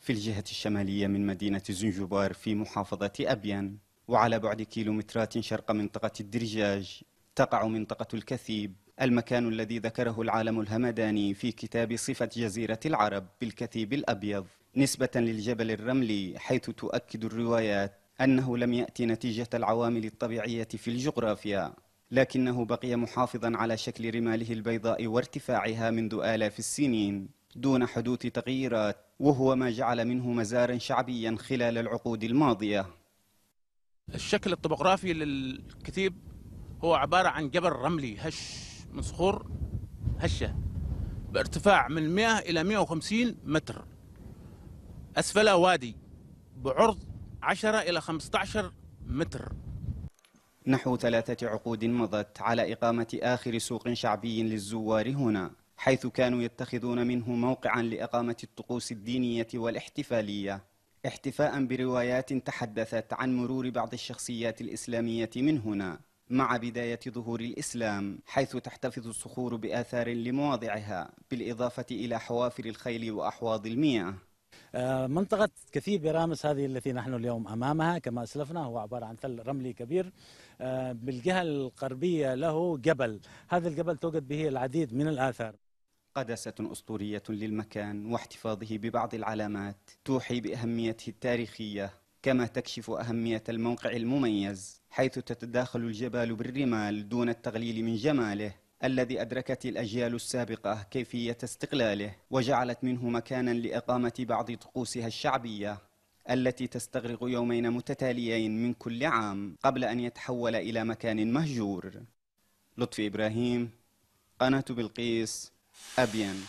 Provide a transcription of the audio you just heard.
في الجهة الشمالية من مدينة زنجبار في محافظة أبيان وعلى بعد كيلومترات شرق منطقة الدرجاج تقع منطقة الكثيب المكان الذي ذكره العالم الهمداني في كتاب صفة جزيرة العرب بالكثيب الأبيض نسبة للجبل الرملي حيث تؤكد الروايات أنه لم يأتي نتيجة العوامل الطبيعية في الجغرافيا لكنه بقي محافظا على شكل رماله البيضاء وارتفاعها منذ آلاف السنين دون حدوث تغييرات وهو ما جعل منه مزارا شعبيا خلال العقود الماضية الشكل الطبوغرافي للكتيب هو عبارة عن جبل رملي هش من صخور هشة بارتفاع من 100 إلى 150 متر أسفله وادي بعرض 10 إلى 15 متر نحو ثلاثة عقود مضت على إقامة آخر سوق شعبي للزوار هنا حيث كانوا يتخذون منه موقعا لإقامة الطقوس الدينية والاحتفالية احتفاء بروايات تحدثت عن مرور بعض الشخصيات الإسلامية من هنا مع بداية ظهور الإسلام حيث تحتفظ الصخور بآثار لمواضعها بالإضافة إلى حوافر الخيل وأحواض المياه آه، منطقة كثيب برامس هذه التي نحن اليوم أمامها كما أسلفنا هو عبارة عن تل رملي كبير آه، بالجهة الغربية له جبل هذا الجبل توجد به العديد من الآثار قدسة أسطورية للمكان واحتفاظه ببعض العلامات توحي بأهميته التاريخية كما تكشف أهمية الموقع المميز حيث تتداخل الجبال بالرمال دون التغليل من جماله الذي أدركت الأجيال السابقة كيفية استقلاله وجعلت منه مكانا لإقامة بعض طقوسها الشعبية التي تستغرق يومين متتاليين من كل عام قبل أن يتحول إلى مكان مهجور لطفي إبراهيم قناة بلقيس Abian